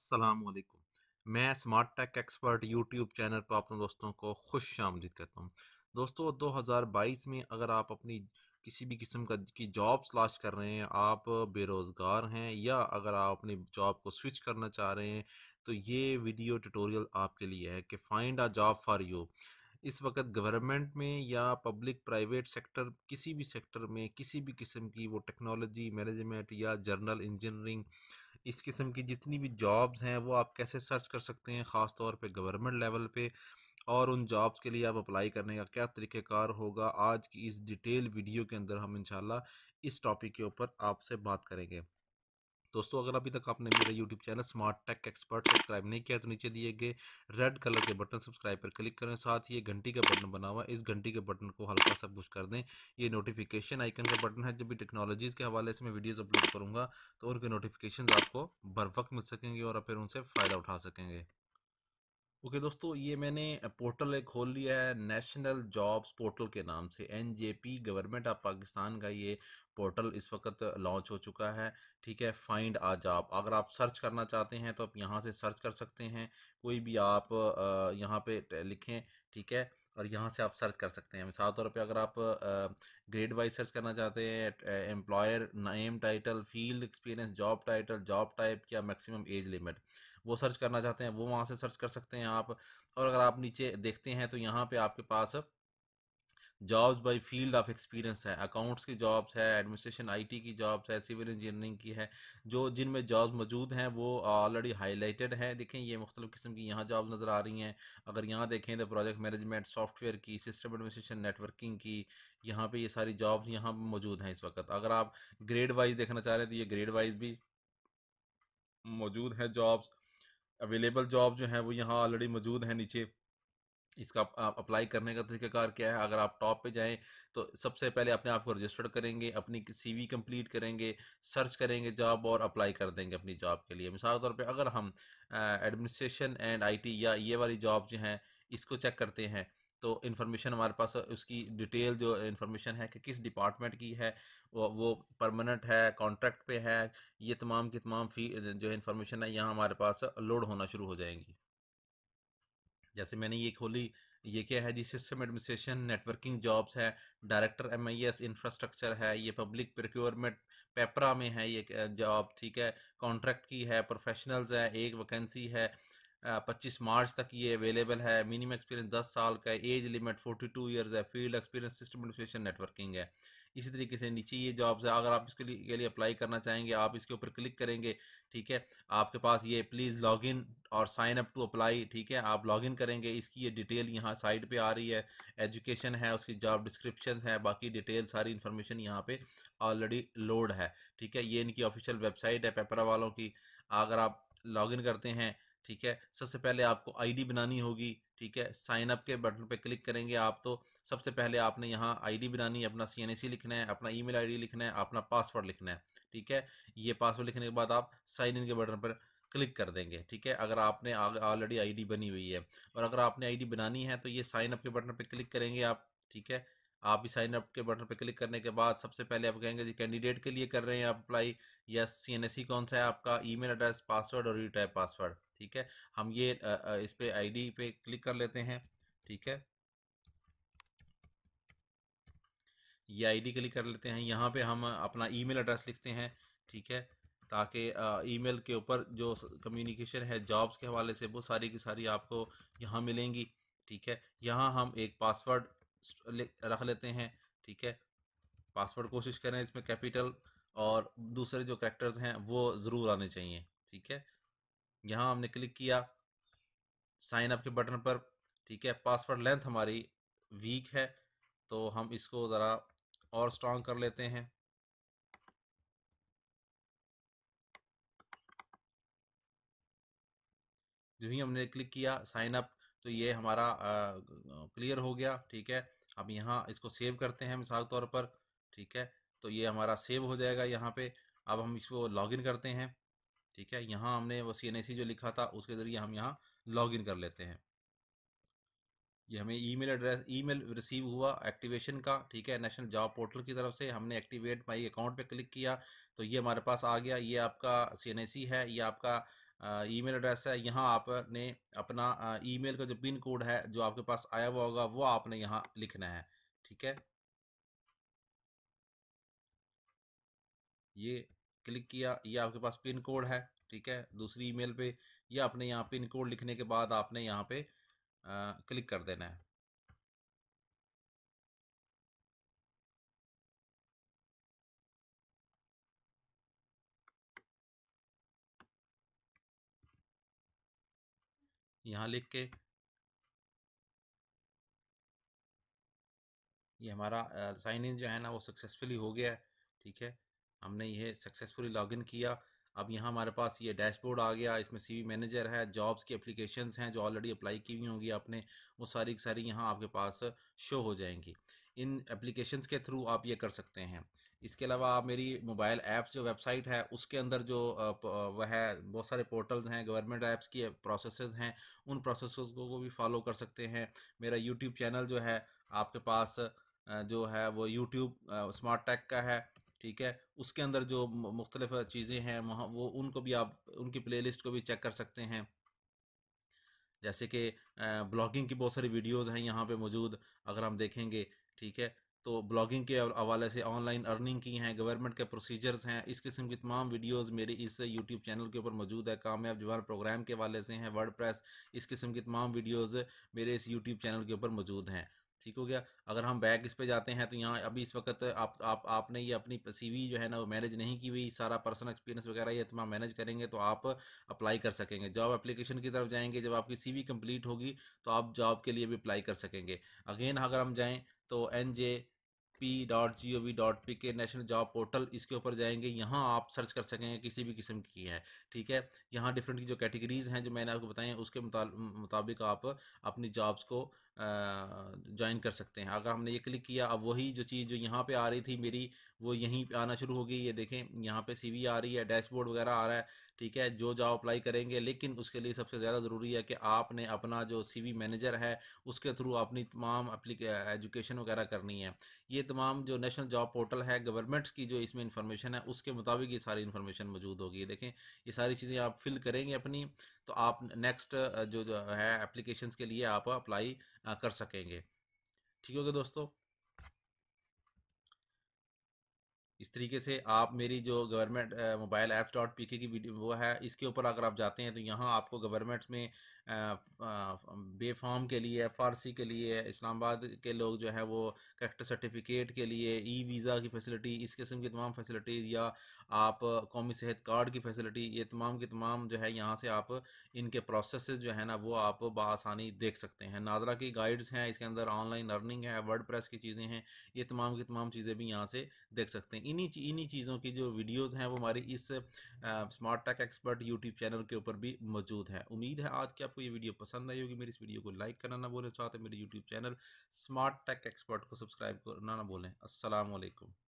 असलकुम मैं smart tech expert YouTube channel पर अपने दोस्तों को खुश आमदीद करता हूँ दोस्तों 2022 में अगर आप अपनी किसी भी किस्म का की जॉब तलाश कर रहे हैं आप बेरोज़गार हैं या अगर आप अपनी जॉब को स्विच करना चाह रहे हैं तो ये वीडियो ट्यूटोरियल आपके लिए है कि find a job for you इस वक्त गवर्नमेंट में या पब्लिक प्राइवेट सेक्टर किसी भी सेक्टर में किसी भी किस्म की वो टेक्नोलॉजी मैनेजमेंट या जर्नल इंजीनियरिंग इस किस्म की जितनी भी जॉब्स हैं वो आप कैसे सर्च कर सकते हैं ख़ास तौर पे गवर्नमेंट लेवल पे और उन जॉब्स के लिए आप अप्लाई करने का क्या तरीक़ेकार होगा आज की इस डिटेल वीडियो के अंदर हम इन इस टॉपिक के ऊपर आपसे बात करेंगे दोस्तों अगर अभी तक आपने मेरा YouTube channel smart tech expert subscribe नहीं किया तो नीचे दिए गए रेड कलर के बटन सब्सक्राइब पर क्लिक करें साथ ही ये घंटी का बटन बना हुआ इस घंटी के बटन को हल्का सा पुश कर दें ये नोटिफिकेशन आइकन का बटन है जब भी टेक्नोलॉजीज़ के हवाले से मैं वीडियोज़ अपलोड करूँगा तो उनके नोटिफिकेशन आपको बर वक्त मिल सकेंगे और फिर उनसे फ़ायदा उठा सकेंगे ओके okay, दोस्तों ये मैंने पोर्टल एक खोल लिया है नेशनल जॉब्स पोर्टल के नाम से N J P government of Pakistan का ये पोर्टल इस वक्त लॉन्च हो चुका है ठीक है फाइंड आ जॉब अगर आप सर्च करना चाहते हैं तो आप यहाँ से सर्च कर सकते हैं कोई भी आप यहाँ पे लिखें ठीक है और यहाँ से आप सर्च कर सकते हैं मिसाल तौर पर अगर आप ग्रेड वाइज सर्च करना चाहते हैं employer name title field experience job title job type या मैक्सिमम एज लिमिट वो सर्च करना चाहते हैं वो वहाँ से सर्च कर सकते हैं आप और अगर आप नीचे देखते हैं तो यहाँ पे आपके पास jobs by field of experience है अकाउंट्स की जॉब्स है एडमिनिस्ट्रेशन आईटी की जॉब्स है सिविल इंजीनियरिंग की है जो जिनमें जॉब्स मौजूद हैं वो ऑलरेडी हाईलाइटेड हैं देखें ये मुख्तु किस्म की यहाँ जॉब नज़र आ रही हैं अगर यहाँ देखें तो प्रोजेक्ट मैनेजमेंट सॉफ्टवेयर की सिस्टम एडमिनिस्ट्रेशन नेटवर्किंग की यहाँ पर ये सारी जॉब्स यहाँ मौजूद हैं इस वक्त अगर आप ग्रेड वाइज देखना चाह रहे हैं तो ये ग्रेड वाइज भी मौजूद हैं जॉब्स अवेलेबल जॉब जो है वो यहाँ ऑलरेडी मौजूद है नीचे इसका अप्लाई करने का तरीकाकार क्या है अगर आप टॉप पे जाएं तो सबसे पहले अपने आप को रजिस्टर्ड करेंगे अपनी सीवी कंप्लीट करेंगे सर्च करेंगे जॉब और अप्लाई कर देंगे अपनी जॉब के लिए मिसाल तौर पे अगर हम एडमिनिस्ट्रेशन एंड आईटी या ये वाली जॉब जो हैं इसको चेक करते हैं तो इन्फॉर्मेशन हमारे पास उसकी डिटेल जो इन्फॉर्मेशन है कि किस डिपार्टमेंट की है वो वो परमानेंट है कॉन्ट्रैक्ट पे है ये तमाम की तमाम फी जो इन्फॉर्मेशन है यहाँ हमारे पास लोड होना शुरू हो जाएंगी जैसे मैंने ये खोली ये क्या है जी सिस्टम एडमिनिस्ट्रेशन नेटवर्किंग जॉब्स है director M I S infrastructure है ये पब्लिक प्रोक्योरमेंट पेपरा में है ये जॉब ठीक है कॉन्ट्रैक्ट की है प्रोफेशनल्स है एक वैकेंसी है पच्चीस मार्च तक ये अवेलेबल है मिनिमम एक्सपीरियंस दस साल का है age limit forty two years है field experience system administration networking है इसी तरीके से नीचे ये जॉब्स है अगर आप इसके लिए के लिए अप्लाई करना चाहेंगे आप इसके ऊपर क्लिक करेंगे ठीक है आपके पास ये प्लीज़ लॉग इन और साइन अप टू अप्लाई ठीक है आप लॉग इन करेंगे इसकी ये डिटेल यहाँ साइड पे आ रही है एजुकेशन है उसकी जॉब डिस्क्रिप्शन है बाकी डिटेल सारी इन्फॉर्मेशन यहाँ पे ऑलरेडी लोड है ठीक है ये इनकी ऑफिशियल वेबसाइट है पेपरा वालों की अगर आप लॉग करते हैं ठीक है सबसे पहले आपको आईडी बनानी होगी ठीक है साइन अप के बटन पे क्लिक करेंगे आप तो सबसे पहले आपने यहाँ आईडी बनानी है अपना सी लिखना है अपना ईमेल आईडी लिखना है अपना पासवर्ड लिखना है ठीक है ये पासवर्ड लिखने के बाद आप साइन इन के बटन पर क्लिक कर देंगे ठीक है अगर आपने ऑलरेडी आईडी बनी हुई है और अगर आपने आईडी बनानी है तो ये साइन अप के बटन पर क्लिक करेंगे आप ठीक है आप भी साइन अप के बटन पर क्लिक करने के बाद सबसे पहले आप कहेंगे जी कैंडिडेट के लिए कर रहे हैं आप अप्लाई या सी कौन सा है आपका ईमेल एड्रेस पासवर्ड और यू टाइप पासवर्ड ठीक है हम ये इस पर आईडी पे क्लिक कर लेते हैं ठीक है ये आईडी क्लिक कर लेते हैं यहाँ पे हम अपना ईमेल एड्रेस लिखते हैं ठीक है ताकि ईमेल के ऊपर जो कम्युनिकेशन है जॉब्स के हवाले से वो सारी की सारी आपको यहाँ मिलेंगी ठीक है यहाँ हम एक पासवर्ड रख लेते हैं ठीक है पासवर्ड कोशिश करें इसमें कैपिटल और दूसरे जो करेक्टर्स हैं वो ज़रूर आने चाहिए ठीक है यहाँ हमने क्लिक किया साइन अप के बटन पर ठीक है पासवर्ड लेंथ हमारी वीक है तो हम इसको ज़रा और स्ट्रांग कर लेते हैं जो ही हमने क्लिक किया साइन अप तो ये हमारा आ, क्लियर हो गया ठीक है अब यहाँ इसको सेव करते हैं मिसाल तौर पर ठीक है तो ये हमारा सेव हो जाएगा यहाँ पे अब हम इसको लॉगिन करते हैं ठीक है यहाँ हमने वो सी जो लिखा था उसके ज़रिए हम यहाँ लॉगिन कर लेते हैं ये हमें ईमेल एड्रेस ईमेल रिसीव हुआ एक्टिवेशन का ठीक है नेशनल जॉब पोर्टल की तरफ से हमने एक्टिवेट माई अकाउंट पे क्लिक किया तो ये हमारे पास आ गया ये आपका सी है ये आपका ईमेल एड्रेस है यहाँ आपने अपना ईमेल का जो पिन कोड है जो आपके पास आया हुआ होगा वो आपने यहाँ लिखना है ठीक है ये क्लिक किया ये आपके पास पिन कोड है ठीक है दूसरी ईमेल पे ये आपने यहाँ पिन कोड लिखने के बाद आपने यहाँ पे आ, क्लिक कर देना है यहाँ लिख के ये हमारा साइन इन जो है ना वो सक्सेसफुली हो गया है ठीक है हमने ये सक्सेसफुली लॉगिन किया अब यहाँ हमारे पास ये डैशबोर्ड आ गया इसमें सीवी मैनेजर है जॉब्स की अप्लीकेशन हैं जो ऑलरेडी अप्लाई की हुई होंगी आपने वो सारी की सारी यहाँ आपके पास शो हो जाएंगी इन एप्लीकेशन के थ्रू आप ये कर सकते हैं इसके अलावा आप मेरी मोबाइल ऐप्स जो वेबसाइट है उसके अंदर जो वह है बहुत सारे पोर्टल्स हैं गवर्नमेंट ऐप्स की प्रोसेस हैं उन प्रोसेस को भी फॉलो कर सकते हैं मेरा यूट्यूब चैनल जो है आपके पास जो है वो यूट्यूब स्मार्ट टैक का है ठीक है उसके अंदर जो मुख्तलिफ चीज़ें हैं वहाँ वो उनको भी आप उनकी प्लेलिस्ट को भी चेक कर सकते हैं जैसे कि ब्लॉगिंग की बहुत सारी वीडियोस हैं यहाँ पे मौजूद अगर हम देखेंगे ठीक है तो ब्लॉगिंग के हवाले से ऑनलाइन अर्निंग की हैं गवर्नमेंट के प्रोसीजर्स हैं इस किस्म की तमाम वीडियोस मेरे इस यूट्यूब चैनल के ऊपर मौजूद है कामयाब जवान प्रोग्राम के हवाले से हैं वर्ड इस किस्म की तमाम वीडियोस मेरे इस यूट्यूब चैनल के ऊपर मौजूद हैं ठीक हो गया अगर हम बैक इस पे जाते हैं तो यहाँ अभी इस वक्त आप आप आपने ये अपनी सीवी जो है ना वो मैनेज नहीं की हुई सारा पर्सनल एक्सपीरियंस वगैरह ये तमाम मैनेज करेंगे तो आप अप्लाई कर सकेंगे जॉब एप्लीकेशन की तरफ जाएंगे जब आपकी सीवी कंप्लीट होगी तो आप जॉब के लिए भी अप्लाई कर सकेंगे अगेन अगर हम जाएँ तो N J P dot G O V dot P K national job portal इसके ऊपर जाएंगे यहाँ आप सर्च कर सकेंगे किसी भी किस्म की है ठीक है यहाँ डिफरेंट की जो कैटेगरीज़ हैं जो मैंने आपको बताई हैं उसके मुताबिक आप अपनी जॉब्स को ज्वाइन कर सकते हैं अगर हमने ये क्लिक किया अब वही जो चीज़ जो यहाँ पे आ रही थी मेरी वो यहीं पे आना शुरू हो गई ये देखें यहाँ पे सीवी आ रही है डैशबोर्ड वगैरह आ रहा है ठीक है जो जाओ अप्लाई करेंगे लेकिन उसके लिए सबसे ज़्यादा ज़रूरी है कि आपने अपना जो सी मैनेजर है उसके थ्रू अपनी तमाम एजुकेशन वगैरह करनी है ये तमाम जो नेशनल जॉब पोर्टल है गवर्नमेंट्स की जो इसमें इंफॉर्मेशन है उसके मुताबिक ये सारी इन्फॉर्मेशन मौजूद होगी देखें ये सारी चीज़ें आप फिल करेंगे अपनी तो आप नेक्स्ट जो, जो है एप्लीकेशन के लिए आप अप्लाई कर सकेंगे ठीक हो गया दोस्तों इस तरीके से आप मेरी जो government mobile apps dot P की वीडियो वो है इसके ऊपर अगर आप जाते हैं तो यहाँ आपको गवर्नमेंट में बेफाम के लिए फ़ारसी के लिए इस्लामाबाद के लोग जो है वो करेक्टर सर्टिफिकेट के लिए ई वीज़ा की फैसिलिटी इस किस्म की तमाम फैसिलिटीज़ या आप कौमी सेहत कार्ड की फैसिलिटी ये तमाम की तमाम जो है यहाँ से आप इनके प्रोसेस जो है ना वो आप बसानी देख सकते हैं नादरा की गाइड्स हैं इसके अंदर ऑनलाइन लर्निंग है वर्ड प्रेस की चीज़ें हैं ये तमाम की तमाम चीज़ें भी यहाँ से देख सकते हैं इन्हीं इन्हीं चीज़ों की जो वीडियोज़ हैं वो हमारी इस smart tech expert YouTube channel के ऊपर भी मौजूद है उम्मीद है आज की आपको आपको ये वीडियो पसंद आई होगी मेरी इस वीडियो को लाइक करना ना बोलें साथ ही मेरे YouTube channel smart tech expert को सब्सक्राइब करना ना बोलें असलम